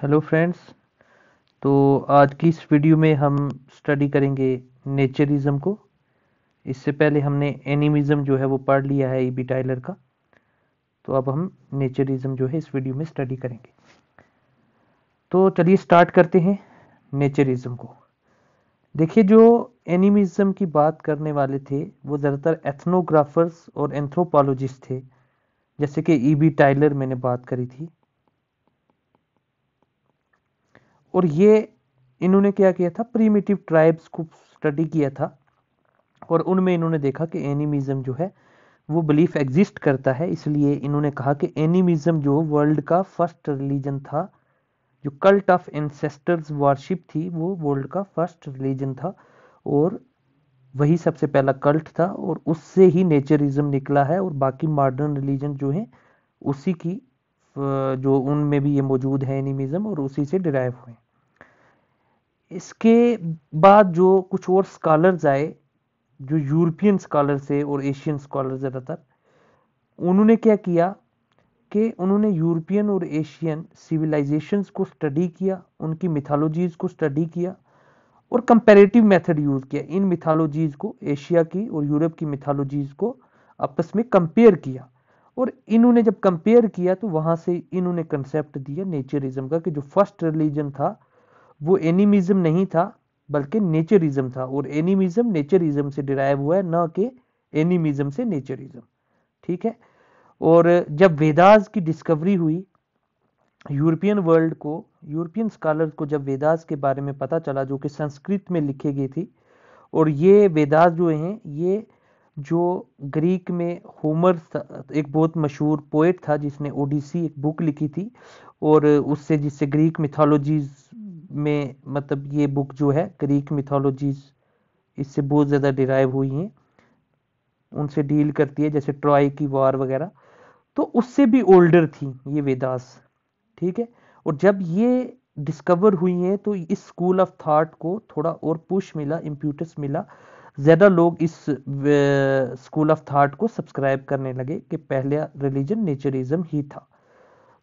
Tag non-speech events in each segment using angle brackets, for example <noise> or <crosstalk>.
hello friends तो आज की इस वीडियो में हम स्टडी करेंगे नेचरिज्म को इससे पहले हमने एनिमिज़्म जो है वो पढ़ लिया है ई बी टाइलर का तो अब हम नेचरिज्म जो है इस वीडियो में स्टडी करेंगे तो चलिए स्टार्ट करते हैं नेचरिज्म को देखिए जो एनिमिज़म की बात करने वाले थे वो ज़्यादातर एथनोग्राफर्स और एंथ्रोपोलॉजिस्ट थे जैसे कि ई बी टाइलर मैंने बात करी थी और ये इन्होंने क्या किया था प्रीमेटिव ट्राइब्स को स्टडी किया था और उनमें इन्होंने देखा कि एनिमिज़म जो है वो बिलीफ एग्जिस्ट करता है इसलिए इन्होंने कहा कि एनिमिज़म जो वर्ल्ड का फर्स्ट रिलीजन था जो कल्ट ऑफ एनसेस्टर्स वारशिप थी वो वर्ल्ड का फर्स्ट रिलीजन था और वही सबसे पहला कल्ट था और उससे ही नेचरिज्म निकला है और बाकी मॉडर्न रिलीजन जो हैं उसी की जो उनमें भी ये मौजूद है एनिमिज़म और उसी से डिराइव हुए हैं इसके बाद जो कुछ और स्कॉलर्स आए जो यूरोपियन स्कॉलर्स है और एशियन स्कॉलर ज़्यादातर उन्होंने क्या किया कि उन्होंने यूरोपियन और एशियन सिविलाइजेशंस को स्टडी किया उनकी मिथालोजीज को स्टडी किया और कंपेरेटिव मेथड यूज़ किया इन मिथालोजीज को एशिया की और यूरोप की मिथालोजीज को आपस में कंपेयर किया और इन्होंने जब कंपेयर किया तो वहाँ से इन्होंने कंसेप्ट दिया नेचरिज्म का कि जो फर्स्ट रिलीजन था वो एनिमिज्म नहीं था बल्कि नेचरिज्म था और एनिमिज्म नेचरिज्म से डिराइव हुआ है न कि एनिमिज्म से नेचरिज्म ठीक है और जब वेदास की डिस्कवरी हुई यूरोपियन वर्ल्ड को यूरोपियन स्कॉलर को जब वेदास के बारे में पता चला जो कि संस्कृत में लिखी गई थी और ये वेदास जो हैं ये जो ग्रीक में होमर एक बहुत मशहूर पोइट था जिसने ओडिसी एक बुक लिखी थी और उससे जिससे ग्रीक मिथोलॉजीज में मतलब ये बुक जो है ग्रीक मिथोलॉजीज इससे बहुत ज़्यादा डिराइव हुई हैं उनसे डील करती है जैसे ट्रॉय की वार वगैरह तो उससे भी ओल्डर थी ये वेदास ठीक है और जब ये डिस्कवर हुई हैं तो इस स्कूल ऑफ थाट को थोड़ा और पुश मिला इम्प्यूटस मिला ज़्यादा लोग इस स्कूल ऑफ थाट को सब्सक्राइब करने लगे कि पहला रिलीजन नेचरिज्म ही था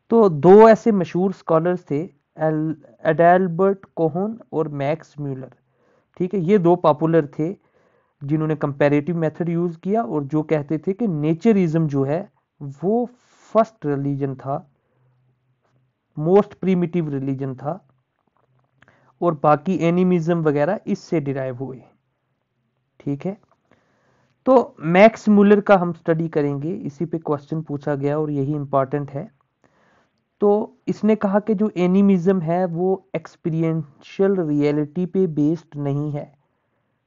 तो दो ऐसे मशहूर स्कॉलर्स थे एडेलबर्ट कोहन और मैक्स म्यूलर ठीक है ये दो पॉपुलर थे जिन्होंने कंपेरेटिव मेथड यूज़ किया और जो कहते थे कि नेचरिज्म जो है वो फर्स्ट रिलीजन था मोस्ट प्रीमिटिव रिलीजन था और बाकी एनिमिज्म वगैरह इससे डिराइव हुए ठीक है तो मैक्स मूलर का हम स्टडी करेंगे इसी पे क्वेश्चन पूछा गया और यही इंपॉर्टेंट है तो इसने कहा कि जो एनिमिज्म है वो एक्सपीरियंशियल रियलिटी पे बेस्ड नहीं है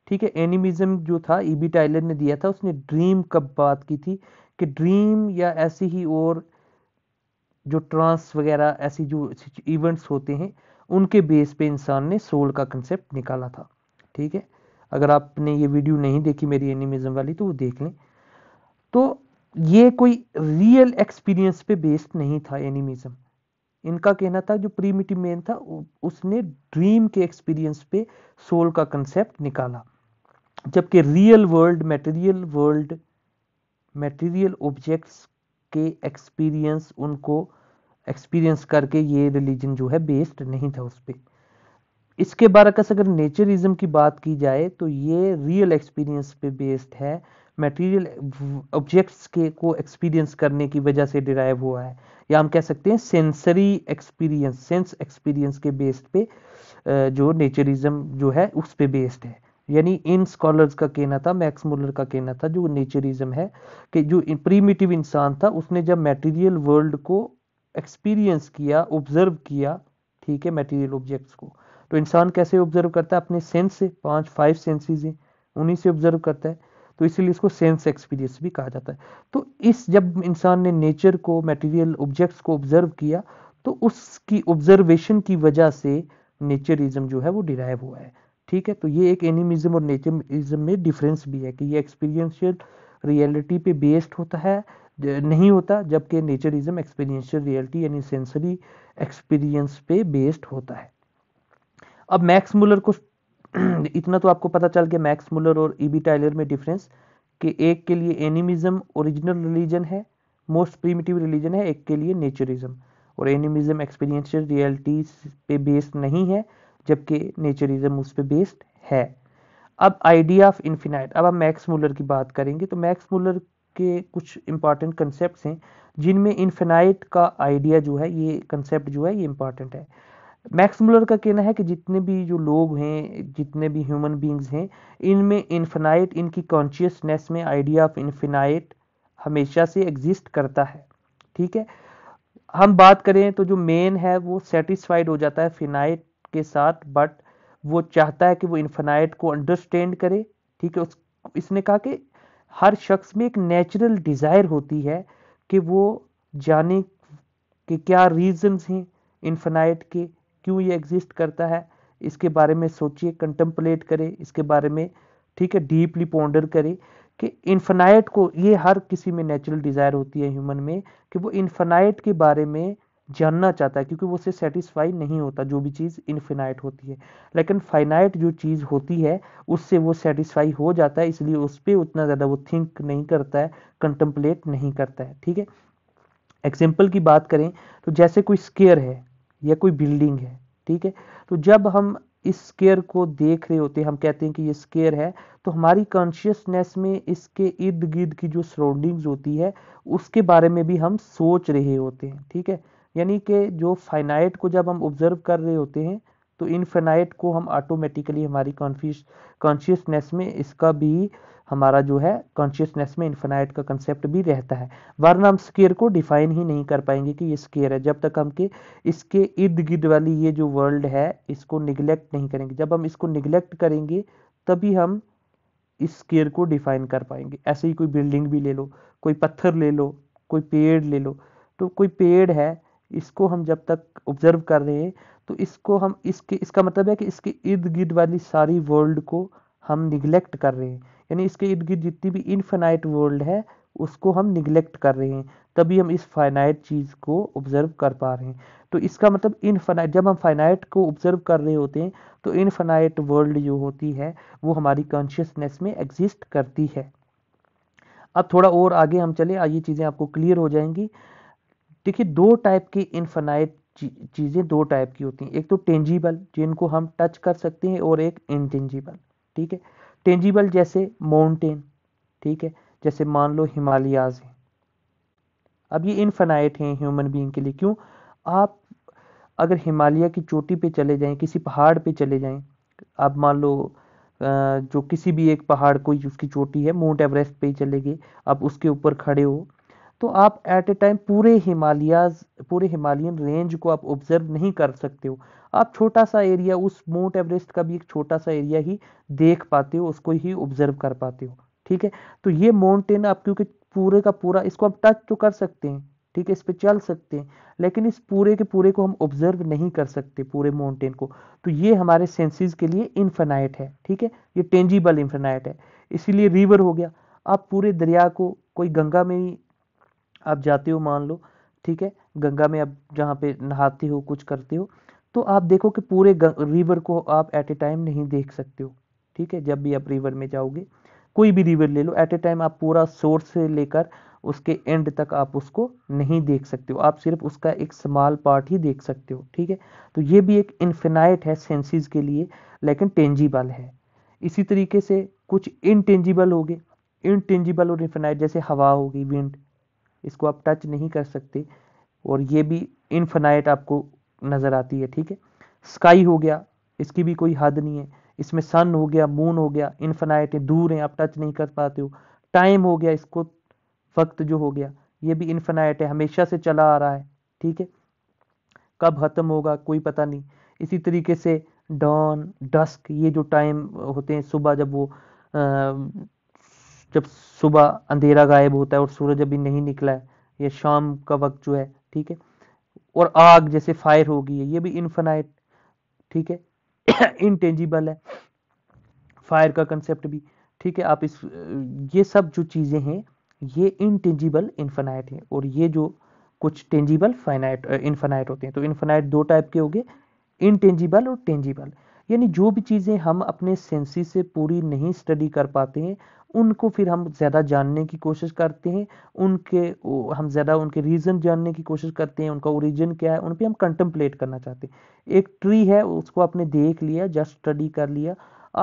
ठीक है एनिमिज्म जो था ई बी टाइलर ने दिया था उसने ड्रीम कब बात की थी कि ड्रीम या ऐसी ही और जो ट्रांस वगैरह ऐसी जो इवेंट्स होते हैं उनके बेस पे इंसान ने सोल का कंसेप्ट निकाला था ठीक है अगर आपने ये वीडियो नहीं देखी मेरी एनिमिज्म वाली तो वो देख लें तो ये कोई रियल एक्सपीरियंस पे बेस्ड नहीं था एनिमिज्म इनका कहना था जो प्रीमिटिव मैन था उसने ड्रीम के एक्सपीरियंस पे सोल का कंसेप्ट निकाला जबकि real world material world material objects के एक्सपीरियंस उनको एक्सपीरियंस करके ये रिलीजन जो है बेस्ड नहीं था उस पर इसके बारकस अगर नेचरिज्म की बात की जाए तो ये रियल एक्सपीरियंस पे बेस्ड है मटेरियल ऑब्जेक्ट्स के को एक्सपीरियंस करने की वजह से डिराइव हुआ है या हम कह सकते हैं सेंसरी एक्सपीरियंस सेंस एक्सपीरियंस के बेस्ड पे जो नेचरिज्म जो है उस पे बेस्ड है यानी इन स्कॉलर्स का कहना था मैक्स मुलर का कहना था जो नेचरिज्म है कि जो प्रीमिटिव इंसान था उसने जब मटेरियल वर्ल्ड को एक्सपीरियंस किया ऑब्जर्व किया ठीक है मटेरियल ऑब्जेक्ट्स को तो इंसान कैसे ऑब्जर्व करता है अपने सेंस से पांच फाइव सेंसेज हैं उन्हीं से ऑब्जर्व करता है तो इसीलिए इसको सेंस एक्सपीरियंस भी कहा जाता है तो इस जब इंसान ने नेचर को मटेरियल ऑब्जेक्ट्स को ऑब्जर्व किया तो उसकी ऑब्जर्वेशन की वजह से नेचरिज्म जो है वो डिराइव हुआ है ठीक है तो ये एक एनिमिज्म और नेचरिज्म में डिफरेंस भी है कि ये एक्सपीरियंशियल रियलिटी पे बेस्ड होता है नहीं होता जबकि नेचरिज्म एक्सपीरियंशियल रियलिटी यानी सेंसरी एक्सपीरियंस पे बेस्ड होता है अब मैक्स मुलर को <clears throat> इतना तो आपको पता चल गया मैक्स मुलर और ईबी e टाइलर में डिफरेंस कि एक के लिए एनिमिज्म ओरिजिनल रिलीजन है मोस्ट प्रीमिटिव रिलीजन है एक के लिए नेचरिज्म और एनिमिज्म एक्सपीरियंशियल रियलिटी पे बेस्ड नहीं है जबकि नेचरिज्म उस पर बेस्ड है अब आइडिया ऑफ इन्फिनाइट अब हम मैक्स मुलर की बात करेंगे तो मैक्स मुलर के कुछ इंपॉर्टेंट कंसेप्ट हैं जिनमें इन्फिनाइट का आइडिया जो है ये कंसेप्ट जो है ये इंपॉर्टेंट है मैक्स मुलर का कहना है कि जितने भी जो लोग हैं जितने भी ह्यूमन बींग्स हैं इनमें इन्फिनाइट इनकी कॉन्शियसनेस में आइडिया ऑफ इन्फिनाइट हमेशा से एग्जिस्ट करता है ठीक है हम बात करें तो जो मेन है वो सेटिस्फाइड हो जाता है फिनाइट के साथ बट वो चाहता है कि वो इन्फिनाइट को अंडरस्टैंड करे ठीक है उस इसने कहा कि हर शख्स में एक नेचुरल डिज़ायर होती है कि वो जाने के क्या रीजंस हैं इन्फिनाइट के क्यों ये एग्जिस्ट करता है इसके बारे में सोचिए कंटम्पलेट करें इसके बारे में ठीक है डीपली पॉन्डर करें कि इन्फनाइट को ये हर किसी में नेचुरल डिज़ायर होती है ह्यूमन में कि वो इन्फनाइट के बारे में जानना चाहता है क्योंकि वो उसे सेटिस्फाई नहीं होता जो भी चीज़ इन्फिनाइट होती है लेकिन फाइनाइट जो चीज़ होती है उससे वो सेटिस्फाई हो जाता है इसलिए उस पर उतना ज़्यादा वो थिंक नहीं करता है कंटम्पलेट नहीं करता है ठीक है एग्जाम्पल की बात करें तो जैसे कोई स्केयर है या कोई बिल्डिंग है ठीक है तो जब हम इस स्केयर को देख रहे होते हम कहते हैं कि ये स्केयर है तो हमारी कॉन्शियसनेस में इसके इर्द गिर्द की जो सराउंडिंग्स होती है उसके बारे में भी हम सोच रहे होते हैं ठीक है यानी कि जो फाइनाइट को जब हम ऑब्जर्व कर रहे होते हैं तो इनफिनाइट को हम ऑटोमेटिकली हमारी कॉन्फिश कॉन्शियसनेस में इसका भी हमारा जो है कॉन्शियसनेस में इन्फेनाइट का कंसेप्ट भी रहता है वरना हम स्केयर को डिफाइन ही नहीं कर पाएंगे कि ये स्केयर है जब तक हम के इसके इर्द गिर्द वाली ये जो वर्ल्ड है इसको निगलेक्ट नहीं करेंगे जब हम इसको निगलेक्ट करेंगे तभी हम इस स्केयर को डिफाइन कर पाएंगे ऐसे ही कोई बिल्डिंग भी ले लो कोई पत्थर ले लो कोई पेड़ ले लो तो कोई पेड़ है इसको हम जब तक ऑब्जर्व कर रहे हैं तो इसको हम इसके इसका मतलब है कि इसके इर्द गिर्द वाली सारी वर्ल्ड को हम निगलेक्ट कर रहे हैं यानी इसके इर्द गिर्द जितनी भी इनफाइनाइट वर्ल्ड है उसको हम निगलेक्ट कर रहे हैं तभी हम इस फाइनाइट चीज़ को ऑब्जर्व कर पा रहे हैं तो इसका मतलब इनफाइनाइट जब हम फाइनाइट को ऑब्जर्व कर रहे होते हैं तो इनफाइनाइट वर्ल्ड जो होती है वो हमारी कॉन्शियसनेस में एग्जिस्ट करती है अब थोड़ा और आगे हम चले ये चीज़ें आपको क्लियर हो जाएंगी देखिए दो टाइप की इनफाइनाइट चीज़ें दो टाइप की होती हैं एक तो टेंजिबल जिनको हम टच कर सकते हैं और एक इनटेंजिबल ठीक है टेंजिबल जैसे माउंटेन ठीक है जैसे मान लो हिमालयाज हैं अब ये इनफनाइट हैं ह्यूमन बीइंग के लिए क्यों आप अगर हिमालय की चोटी पे चले जाएं किसी पहाड़ पे चले जाएं आप मान लो जो किसी भी एक पहाड़ कोई उसकी चोटी है माउंट एवरेस्ट पे ही चले गए आप उसके ऊपर खड़े हो तो आप एट ए टाइम पूरे हिमालयाज पूरे हिमालयन रेंज को आप ऑब्जर्व नहीं कर सकते हो आप छोटा सा एरिया उस माउंट एवरेस्ट का भी एक छोटा सा एरिया ही देख पाते हो उसको ही ऑब्जर्व कर पाते हो ठीक है तो ये माउंटेन आप क्योंकि पूरे का पूरा इसको आप टच तो कर सकते हैं ठीक है इस पर चल सकते हैं लेकिन इस पूरे के पूरे को हम ऑब्जर्व नहीं कर सकते पूरे माउंटेन को तो ये हमारे सेंसेस के लिए इन्फेनाइट है ठीक है ये टेंजिबल इनफिनाइट है इसीलिए रिवर हो गया आप पूरे दरिया को कोई गंगा में ही आप जाते हो मान लो ठीक है गंगा में आप जहाँ पे नहाते हो कुछ करते हो तो आप देखो कि पूरे रिवर को आप एट ए टाइम नहीं देख सकते हो ठीक है जब भी आप रिवर में जाओगे कोई भी रिवर ले लो एट ए टाइम आप पूरा सोर्स से लेकर उसके एंड तक आप उसको नहीं देख सकते हो आप सिर्फ उसका एक स्मॉल पार्ट ही देख सकते हो ठीक है तो ये भी एक इन्फिनाइट है सेंसेस के लिए लेकिन टेंजिबल है इसी तरीके से कुछ इनटेंजिबल हो गए इनटेंजिबल और इन्फिनाइट जैसे हवा होगी विंड इसको आप टच नहीं कर सकते और ये भी इनफिनाइट आपको नज़र आती है ठीक है स्काई हो गया इसकी भी कोई हद नहीं है इसमें सन हो गया मून हो गया इन्फेनाइट है दूर है आप टच नहीं कर पाते हो टाइम हो गया इसको वक्त जो हो गया ये भी इन्फेनाइट है हमेशा से चला आ रहा है ठीक है कब ख़त्म होगा कोई पता नहीं इसी तरीके से डॉन डस्क ये जो टाइम होते हैं सुबह जब वो जब सुबह अंधेरा गायब होता है और सूरज अभी नहीं निकला है या शाम का वक्त जो है ठीक है और आग जैसे फायर होगी ये भी इनफिनाइट ठीक है इनटेंजिबल <coughs> है फायर का कंसेप्ट भी ठीक है आप इस ये सब जो चीज़ें हैं ये इनटेंजिबल इन्फेनाइट है और ये जो कुछ टेंजिबल फाइनाइट इन्फेनाइट होते हैं तो इन्फेनाइट दो टाइप के हो गए इनटेंजिबल और टेंजिबल यानी जो भी चीज़ें हम अपने सेंसी से पूरी नहीं स्टडी कर पाते हैं उनको फिर हम ज़्यादा जानने की कोशिश करते हैं उनके हम ज़्यादा उनके रीज़न जानने की कोशिश करते हैं उनका ओरिजिन क्या है उन पर हम कंटम्पलेट करना चाहते हैं एक ट्री है उसको आपने देख लिया जस्ट स्टडी कर लिया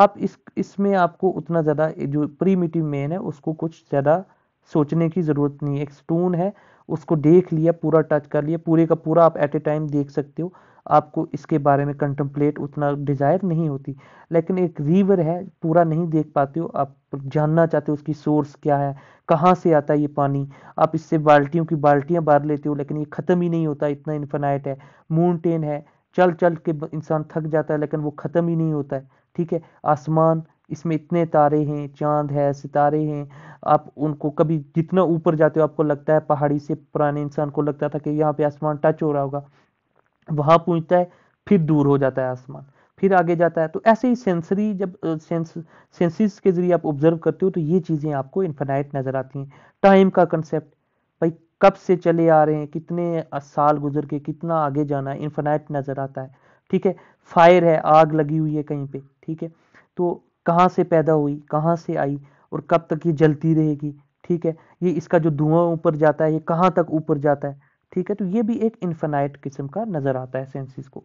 आप इस इसमें आपको उतना ज़्यादा जो प्रीमिटिव मेन है उसको कुछ ज़्यादा सोचने की ज़रूरत नहीं है एक स्टोन है उसको देख लिया पूरा टच कर लिया पूरे का पूरा आप एट ए टाइम देख सकते हो आपको इसके बारे में कंटम्पलेट उतना डिज़ायर नहीं होती लेकिन एक रीवर है पूरा नहीं देख पाते हो आप जानना चाहते हो उसकी सोर्स क्या है कहाँ से आता है ये पानी आप इससे बाल्टियों की बाल्टियाँ बार लेते हो लेकिन ये ख़त्म ही नहीं होता इतना इन्फेनाइट है माउंटेन है चल चल के इंसान थक जाता है लेकिन वो ख़त्म ही नहीं होता है ठीक है आसमान इसमें इतने तारे हैं चांद है सितारे हैं आप उनको कभी जितना ऊपर जाते हो आपको लगता है पहाड़ी से पुराने इंसान को लगता था कि यहाँ पे आसमान टच हो रहा होगा वहां पहुंचता है फिर दूर हो जाता है आसमान फिर आगे जाता है तो ऐसे ही सेंसरी जब सेंस सेंसिस के जरिए आप ऑब्जर्व करते हो तो ये चीज़ें आपको इन्फेनाइट नज़र आती हैं टाइम का कंसेप्ट भाई कब से चले आ रहे हैं कितने साल गुजर के कितना आगे जाना है इन्फेनाइट नज़र आता है ठीक है फायर है आग लगी हुई है कहीं पे ठीक है तो कहाँ से पैदा हुई कहाँ से आई और कब तक ये जलती रहेगी ठीक है ये इसका जो धुआं ऊपर जाता है ये कहाँ तक ऊपर जाता है ठीक है तो ये भी एक इन्फेनाइट किस्म का नजर आता है सेंसेस को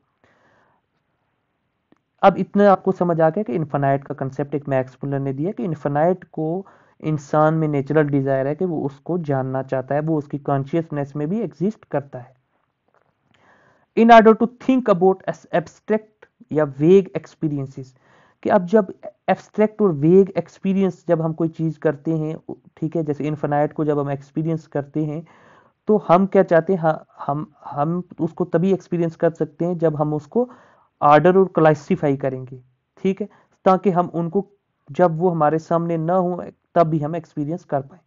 अब इतने आपको समझ आ गया कि इन्फेनाइट का कंसेप्ट एक मैक्स पुलर ने दिया कि इन्फेनाइट को इंसान में नेचुरल डिजायर है कि वो उसको जानना चाहता है वो उसकी कॉन्शियसनेस में भी एग्जिस्ट करता है in order to think about abstract या वेग एक्सपीरियंसेस कि अब जब एब्स्ट्रैक्ट और वेग एक्सपीरियंस जब हम कोई चीज़ करते हैं ठीक है जैसे इन्फेनाइट को जब हम एक्सपीरियंस करते हैं तो हम क्या चाहते हैं हाँ, हम हम उसको तभी एक्सपीरियंस कर सकते हैं जब हम उसको आर्डर और क्लासिफाई करेंगे ठीक है ताकि हम उनको जब वो हमारे सामने ना हो तब भी हम एक्सपीरियंस कर पाए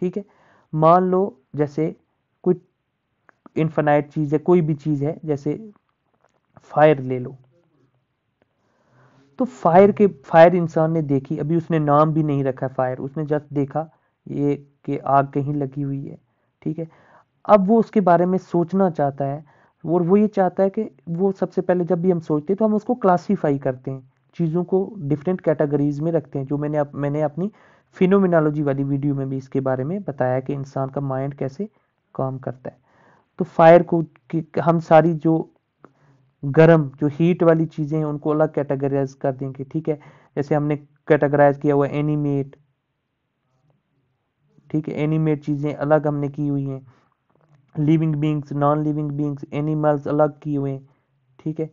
ठीक है मान लो जैसे कोई इन्फेनाइट चीज़ है कोई भी चीज़ है जैसे फायर ले लो तो फायर के फायर इंसान ने देखी अभी उसने नाम भी नहीं रखा फायर उसने जस्ट देखा ये कि आग कहीं लगी हुई है ठीक है अब वो उसके बारे में सोचना चाहता है और वो ये चाहता है कि वो सबसे पहले जब भी हम सोचते हैं तो हम उसको क्लासीफाई करते हैं चीज़ों को डिफरेंट कैटेगरीज में रखते हैं जो मैंने अप, मैंने अपनी फिनोमिनोलॉजी वाली वीडियो में भी इसके बारे में बताया कि इंसान का माइंड कैसे काम करता है तो फायर को हम सारी जो गर्म जो हीट वाली चीज़ें हैं उनको अलग कैटेगराइज कर देंगे ठीक है जैसे हमने कैटेगराइज किया हुआ एनिमेट ठीक है एनिमेट चीज़ें अलग हमने की हुई हैं living beings non living beings animals अलग किए हुए ठीक है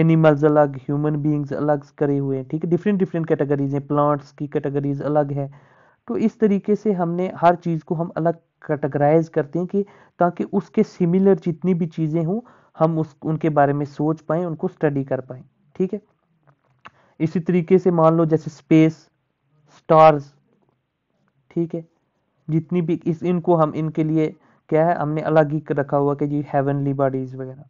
एनिमल्स अलग ह्यूमन बींग्स अलग करे हुए ठीक है डिफरेंट डिफरेंट कैटेगरीज हैं प्लांट्स की कैटेगरीज अलग है तो इस तरीके से हमने हर चीज़ को हम अलग कैटेगराइज करते हैं कि ताकि उसके सिमिलर जितनी भी चीज़ें हों हम उस उनके बारे में सोच पाएँ उनको स्टडी कर पाएँ ठीक है इसी तरीके से मान लो जैसे स्पेस स्टार्स ठीक है जितनी भी इस इनको हम इनके लिए क्या है हमने अलग ही रखा हुआ कि जी हेवनली बॉडीज वगैरह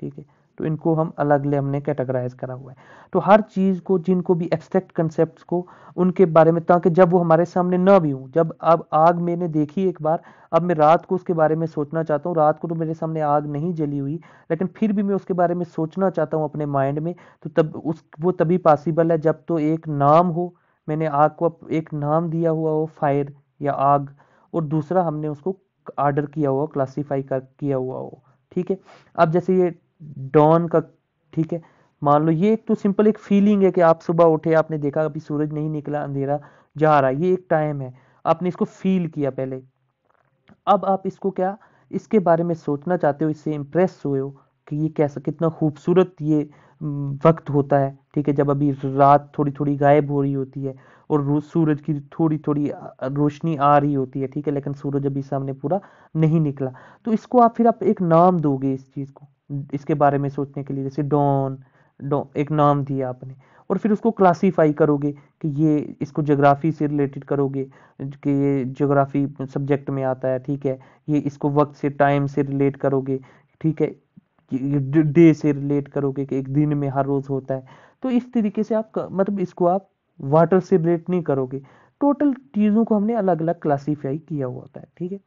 ठीक है तो इनको हम अलग ले हमने कैटेगराइज करा हुआ है तो हर चीज़ को जिनको भी एब्स्ट्रैक्ट कंसेप्ट को उनके बारे में ताकि जब वो हमारे सामने ना भी हूँ जब अब आग मैंने देखी एक बार अब मैं रात को उसके बारे में सोचना चाहता हूँ रात को तो मेरे सामने आग नहीं जली हुई लेकिन फिर भी मैं उसके बारे में सोचना चाहता हूँ अपने माइंड में तो तब उस वो तभी पॉसिबल है जब तो एक नाम हो मैंने आग को एक नाम दिया हुआ हो फायर या आग और दूसरा हमने उसको आर्डर किया हुआ क्लासीफाई कर किया हुआ हो ठीक है अब जैसे ये डॉन का ठीक है मान लो ये एक तो सिंपल एक फीलिंग है कि आप सुबह उठे आपने देखा अभी सूरज नहीं निकला अंधेरा जा रहा ये एक टाइम है आपने इसको फील किया पहले अब आप इसको क्या इसके बारे में सोचना चाहते हो इससे इम्प्रेस हुए हो कि ये कैसा कितना खूबसूरत ये हम्म, वक्त होता है ठीक है जब अभी रात थोड़ी थोड़ी गायब हो रही होती है और रोज सूरज की थोड़ी थोड़ी रोशनी आ रही होती है ठीक है लेकिन सूरज अभी सामने पूरा नहीं निकला तो इसको आप फिर आप एक नाम दोगे इस चीज़ को इसके बारे में सोचने के लिए जैसे डॉन डॉ एक नाम दिया आपने और फिर उसको क्लासीफाई करोगे कि ये इसको जोग्राफ़ी से रिलेटेड करोगे कि ये जोग्राफ़ी सब्जेक्ट में आता है ठीक है ये इसको वक्त से टाइम से रिलेट करोगे ठीक है डे से रिलेट करोगे कि एक दिन में हर रोज़ होता है तो इस तरीके से आप मतलब इसको आप वाटर से रिलेट नहीं करोगे टोटल चीजों को हमने अलग अलग क्लासीफाई किया हुआ होता है ठीक है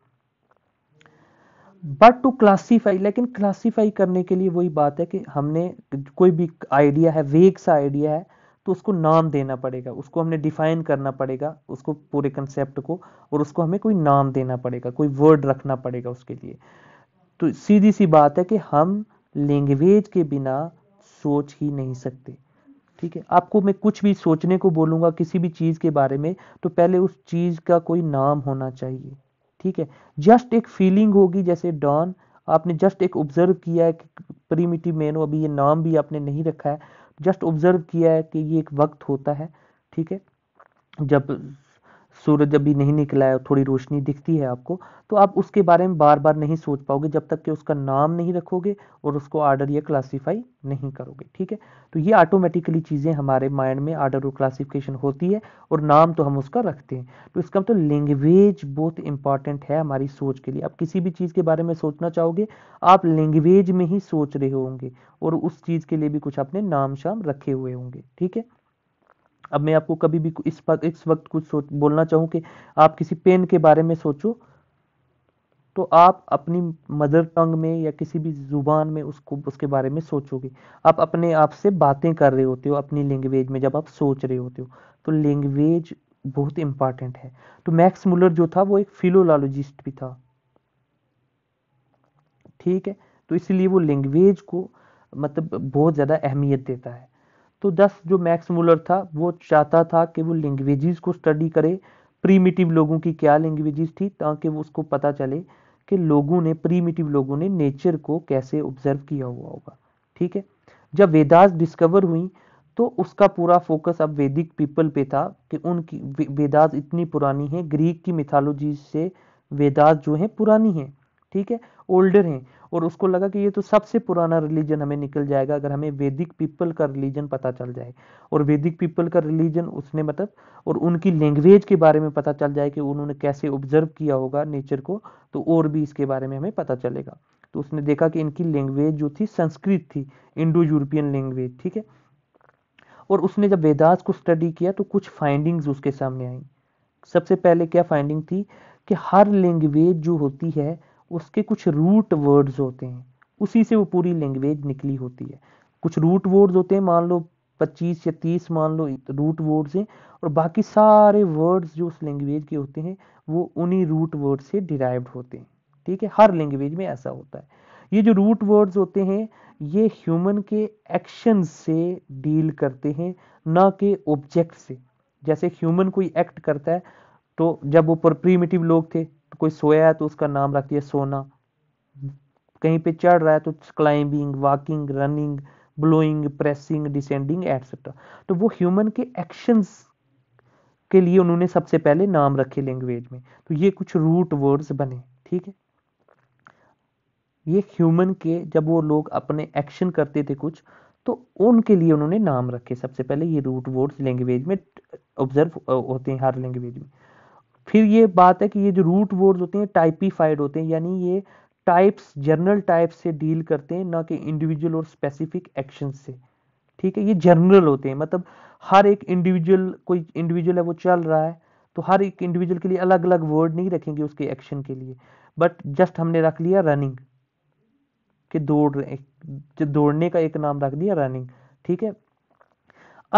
बट टू क्लासीफाई लेकिन क्लासीफाई करने के लिए वही बात है कि हमने कोई भी आइडिया है वेग सा आइडिया है तो उसको नाम देना पड़ेगा उसको हमने डिफाइन करना पड़ेगा उसको पूरे कंसेप्ट को और उसको हमें कोई नाम देना पड़ेगा कोई वर्ड रखना पड़ेगा उसके लिए तो सीधी सी बात है कि हम लैंग्वेज के बिना सोच ही नहीं सकते ठीक है आपको मैं कुछ भी सोचने को बोलूंगा किसी भी चीज़ के बारे में तो पहले उस चीज़ का कोई नाम होना चाहिए ठीक है जस्ट एक फीलिंग होगी जैसे डॉन आपने जस्ट एक ऑब्जर्व किया है कि प्रीमिटिव मैन अभी ये नाम भी आपने नहीं रखा है जस्ट ऑब्जर्व किया है कि ये एक वक्त होता है ठीक है जब सूरज अभी नहीं निकला है थोड़ी रोशनी दिखती है आपको तो आप उसके बारे में बार बार नहीं सोच पाओगे जब तक कि उसका नाम नहीं रखोगे और उसको आर्डर या क्लासीफाई नहीं करोगे ठीक है तो ये ऑटोमेटिकली चीज़ें हमारे माइंड में आर्डर और क्लासिफिकेशन होती है और नाम तो हम उसका रखते हैं तो इसका मतलब तो लैंग्वेज बहुत इंपॉर्टेंट है हमारी सोच के लिए आप किसी भी चीज़ के बारे में सोचना चाहोगे आप लैंग्वेज में ही सोच रहे होंगे और उस चीज़ के लिए भी कुछ अपने नाम शाम रखे हुए होंगे ठीक है अब मैं आपको कभी भी इस वक्त इस वक्त कुछ सोच बोलना चाहूँ कि आप किसी पेन के बारे में सोचो तो आप अपनी मदर टंग में या किसी भी जुबान में उसको उसके बारे में सोचोगे आप अपने आप से बातें कर रहे होते हो अपनी लैंग्वेज में जब आप सोच रहे होते हो तो लैंग्वेज बहुत इंपॉर्टेंट है तो मैक्स मुलर जो था वो एक फिलोलॉजिस्ट भी था ठीक है तो इसलिए वो लैंग्वेज को मतलब बहुत ज़्यादा अहमियत देता है तो दस जो मैक्स मूलर था वो चाहता था कि वो लैंग्वेजेस को स्टडी करे प्रीमिटिव लोगों की क्या लैंग्वेजेस थी ताकि उसको पता चले कि लोगों ने प्रीमिटिव लोगों ने नेचर को कैसे ऑब्जर्व किया हुआ होगा ठीक है जब वेदास डिस्कवर हुई तो उसका पूरा फोकस अब वैदिक पीपल पे था कि उनकी वेदास इतनी पुरानी है ग्रीक की मिथालोजी से वेदास जो है पुरानी है ठीक है ओल्डर हैं और उसको लगा कि ये तो सबसे पुराना रिलीजन हमें निकल जाएगा अगर हमें वैदिक पीपल का रिलीजन पता चल जाए और वैदिक पीपल का रिलीजन उसने मतलब और उनकी लैंग्वेज के बारे में पता चल जाए कि उन्होंने कैसे ऑब्जर्व किया होगा नेचर को तो और भी इसके बारे में हमें पता चलेगा तो उसने देखा कि इनकी लैंग्वेज जो थी संस्कृत थी इंडो यूरोपियन लैंग्वेज ठीक है और उसने जब वेदास को स्टडी किया तो कुछ फाइंडिंग्स उसके सामने आई सबसे पहले क्या फाइंडिंग थी कि हर लैंग्वेज जो होती है उसके कुछ रूट वर्ड्स होते हैं उसी से वो पूरी लैंग्वेज निकली होती है कुछ रूट वर्ड्स होते हैं मान लो पच्चीस या तीस मान लो रूट वर्ड्स हैं और बाकी सारे वर्ड्स जो उस लैंग्वेज के होते हैं वो उन्हीं रूट वर्ड से डिराइव्ड होते हैं ठीक है हर लैंग्वेज में ऐसा होता है ये जो रूट वर्ड्स होते हैं ये ह्यूमन के एक्शन से डील करते हैं ना कि ऑब्जेक्ट से जैसे ह्यूमन कोई एक्ट करता है तो जब वो प्रीमेटिव लोग थे कोई सोया है तो उसका नाम रखिए सोना कहीं पे चढ़ रहा है तो climbing walking running blowing pressing descending etcetera तो वो ह्यूमन के एक्शंस के लिए उन्होंने सबसे पहले नाम रखे लैंग्वेज में तो ये कुछ रूट वर्ड्स बने ठीक है ये ह्यूमन के जब वो लोग अपने एक्शन करते थे कुछ तो उनके लिए उन्होंने नाम रखे सबसे पहले ये रूट वर्ड्स लैंग्वेज में ऑब्जर्व होते हैं हर लैंग्वेज में फिर ये बात है कि ये जो रूट वर्ड्स होते हैं टाइपिफाइड होते हैं यानी ये टाइप्स जनरल टाइप्स से डील करते हैं ना कि इंडिविजुअल और स्पेसिफिक एक्शन से ठीक है ये जनरल होते हैं मतलब हर एक इंडिविजुअल कोई इंडिविजुअल है वो चल रहा है तो हर एक इंडिविजुअल के लिए अलग अलग वर्ड नहीं रखेंगे उसके एक्शन के लिए बट जस्ट हमने रख लिया रनिंग के दौड़ दौड़ने का एक नाम रख दिया रनिंग ठीक है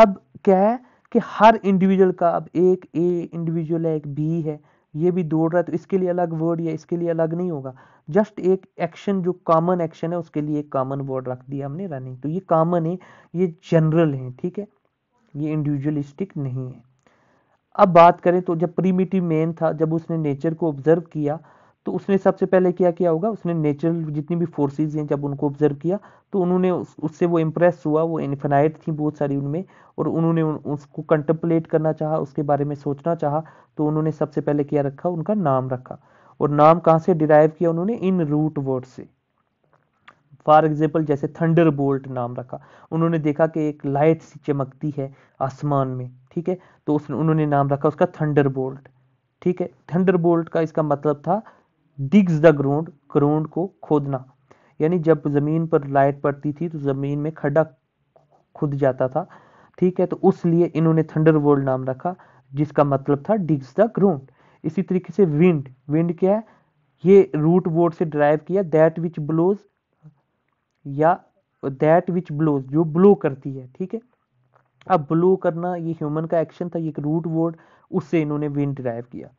अब क्या है कि हर इंडिविजुअल का अब एक ए इंडिविजुअल है एक बी है ये भी दौड़ रहा है तो इसके लिए अलग वर्ड या इसके लिए अलग नहीं होगा जस्ट एक एक्शन जो कॉमन एक्शन है उसके लिए एक कॉमन वर्ड रख दिया हमने रनिंग तो ये कॉमन है ये जनरल है ठीक है ये इंडिविजुअलिस्टिक नहीं है अब बात करें तो जब प्रीमिटिव मैन था जब उसने नेचर को ऑब्जर्व किया तो उसने सबसे पहले क्या किया होगा उसने नेचुरल जितनी भी फोर्सेज हैं जब उनको ऑब्जर्व किया तो उन्होंने उस, उससे वो इम्प्रेस हुआ वो इन्फेनाइट थी बहुत सारी उनमें और उन्होंने उन, उसको कंटम्पलेट करना चाहा उसके बारे में सोचना चाहा तो उन्होंने सबसे पहले क्या रखा उनका नाम रखा और नाम कहाँ से डिराइव किया उन्होंने इन रूट वर्ड से फॉर एग्जाम्पल जैसे थंडर बोल्ट नाम रखा उन्होंने देखा कि एक लाइट सी चमकती है आसमान में ठीक है तो उसने उन्होंने नाम रखा उसका थंडर बोल्ट ठीक है थंडर बोल्ट का इसका मतलब था डिग्स द ग्राउंड ग्राउंड को खोदना यानी जब ज़मीन पर लाइट पड़ती थी तो ज़मीन में खड्डा खुद जाता था ठीक है तो उस लिए इन्होंने थंडर वर्ल्ड नाम रखा जिसका मतलब था डिग्स द ग्राउंड इसी तरीके से विंड विंड क्या है ये रूट वर्ड से ड्राइव किया दैट विच ब्लोज या दैट विच ब्लोज जो ब्लो करती है ठीक है अब ब्लो करना ये ह्यूमन का एक्शन था ये एक रूट वर्ड उससे इन्होंने विंड ड्राइव किया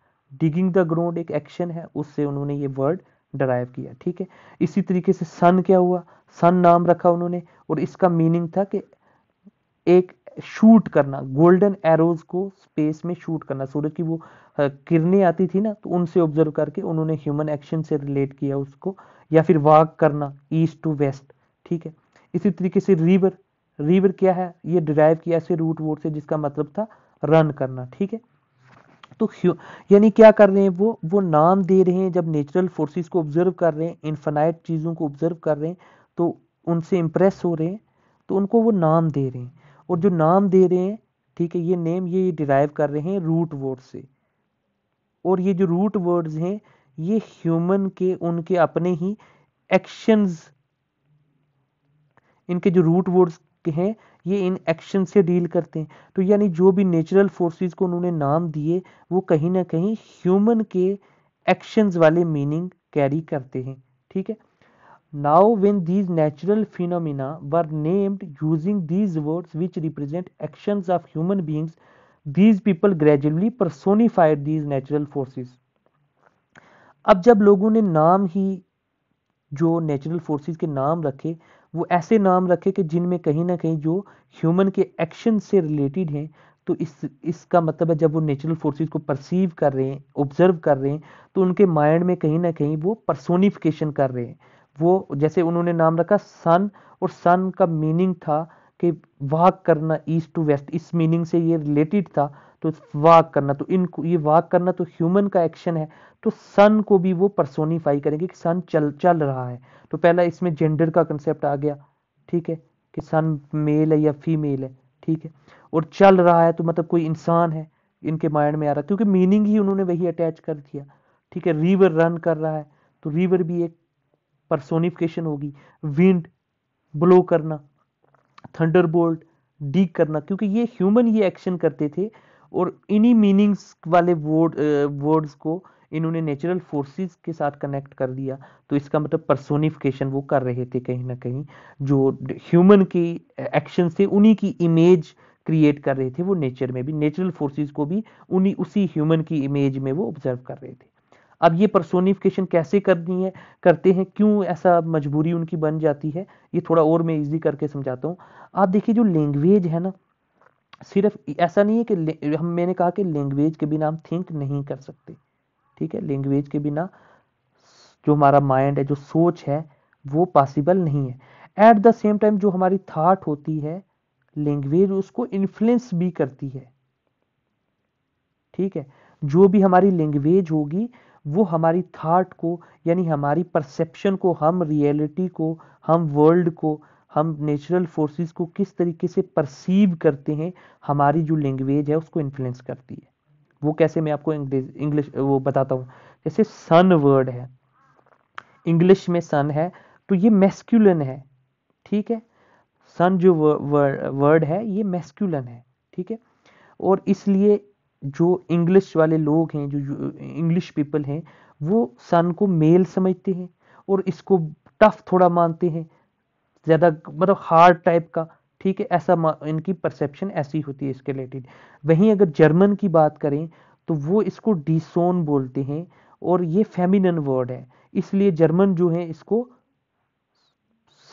डिगिंग द ग्राउंड एक एक्शन है उससे उन्होंने ये वर्ड डराइव किया ठीक है इसी तरीके से सन क्या हुआ सन नाम रखा उन्होंने और इसका मीनिंग था कि एक शूट करना गोल्डन एरोज को स्पेस में शूट करना सूरज की वो किरणें आती थी ना तो उनसे ऑब्जर्व करके उन्होंने ह्यूमन एक्शन से रिलेट किया उसको या फिर वॉक करना ईस्ट टू वेस्ट ठीक है इसी तरीके से रिवर रिवर क्या है ये डिराइव किया ऐसे रूट वोट से जिसका मतलब था रन करना ठीक है तो यानी क्या कर रहे हैं वो वो नाम दे रहे हैं जब नेचुरल फोर्सेस को ऑब्जर्व कर रहे हैं इन्फेनाइट चीज़ों को ऑब्जर्व कर रहे हैं तो उनसे इंप्रेस हो रहे हैं तो उनको वो नाम दे रहे हैं और जो नाम दे रहे हैं ठीक है ये नेम ये डिराइव कर रहे हैं रूट वर्ड से और ये जो रूट वर्ड्स हैं ये ह्यूमन के उनके अपने ही एक्शंस इनके जो रूट वर्ड्स हैं ये इन एक्शन से डील करते हैं तो यानी जो भी नेचुरल फोर्सेस को उन्होंने नाम दिए वो कहीं ना कहीं ह्यूमन के एक्शंस वाले मीनिंग कैरी करते हैं ठीक है now when these natural phenomena were named using these words which represent actions of human beings these people gradually personified these natural forces अब जब लोगों ने नाम ही जो नेचुरल फोर्सेस के नाम रखे वो ऐसे नाम रखे कि जिनमें कहीं ना कहीं जो ह्यूमन के एक्शन से रिलेटेड हैं तो इस इसका मतलब है जब वो नेचुरल फोर्सेस को परसीव कर रहे हैं ऑब्जर्व कर रहे हैं तो उनके माइंड में कहीं ना कहीं वो परसोनिफिकेशन कर रहे हैं वो जैसे उन्होंने नाम रखा सन और सन का मीनिंग था कि वाक करना ईस्ट टू वेस्ट इस मीनिंग से ये रिलेटेड था तो वाक करना तो इनको ये वाक करना तो ह्यूमन का एक्शन है तो सन को भी वो परसोनीफाई करेंगे कि सन चल चल रहा है तो पहला इसमें जेंडर का कंसेप्ट आ गया ठीक है कि सन मेल है या फीमेल है ठीक है और चल रहा है तो मतलब कोई इंसान है इनके माइंड में आ रहा क्योंकि मीनिंग ही उन्होंने वही अटैच कर दिया ठीक है रिवर रन कर रहा है तो रिवर भी एक परसोनिफिकेशन होगी विंड ब्लो करना थंडरबोल्ट डीक करना क्योंकि ये ह्यूमन ये एक्शन करते थे और इन्हीं मीनिंग्स वाले वर्ड वर्ड्स को इन्होंने नेचुरल फोर्सेस के साथ कनेक्ट कर दिया तो इसका मतलब पर्सोनिफिकेशन वो कर रहे थे कहीं ना कहीं जो ह्यूमन की एक्शन से उन्हीं की इमेज क्रिएट कर रहे थे वो नेचर में भी नेचुरल फोर्सेस को भी उन्हीं उसी ह्यूमन की इमेज में वो ऑब्जर्व कर रहे थे अब ये पर्सोनिफिकेशन कैसे करनी है करते हैं क्यों ऐसा मजबूरी उनकी बन जाती है ये थोड़ा और मैं इजी करके समझाता हूँ आप देखिए जो लैंग्वेज है ना सिर्फ ऐसा नहीं है कि हम मैंने कहा कि लैंग्वेज के बिना हम थिंक नहीं कर सकते ठीक है लैंग्वेज के बिना जो हमारा माइंड है जो सोच है वो पॉसिबल नहीं है एट द सेम टाइम जो हमारी थाट होती है लैंग्वेज उसको इन्फ्लुएंस भी करती है ठीक है जो भी हमारी लैंग्वेज होगी वो हमारी थाट को यानी हमारी परसेप्शन को हम रियलिटी को हम वर्ल्ड को हम नेचुरल फोर्सेस को किस तरीके से परसीव करते हैं हमारी जो लैंग्वेज है उसको इन्फ्लुएंस करती है वो कैसे मैं आपको इंग्लिश वो बताता हूँ जैसे सन वर्ड है इंग्लिश में सन है तो ये मैस्कुलन है ठीक है सन जो वर्ड है ये मैस्कुलन है ठीक है और इसलिए जो इंग्लिश वाले लोग हैं जो इंग्लिश पीपल हैं वो सन को मेल समझते हैं और इसको टफ थोड़ा मानते हैं ज़्यादा मतलब हार्ड टाइप का ठीक है ऐसा इनकी परसेप्शन ऐसी होती है इसके रिलेटेड वहीं अगर जर्मन की बात करें तो वो इसको डिसोन बोलते हैं और ये फेमिनन वर्ड है इसलिए जर्मन जो है इसको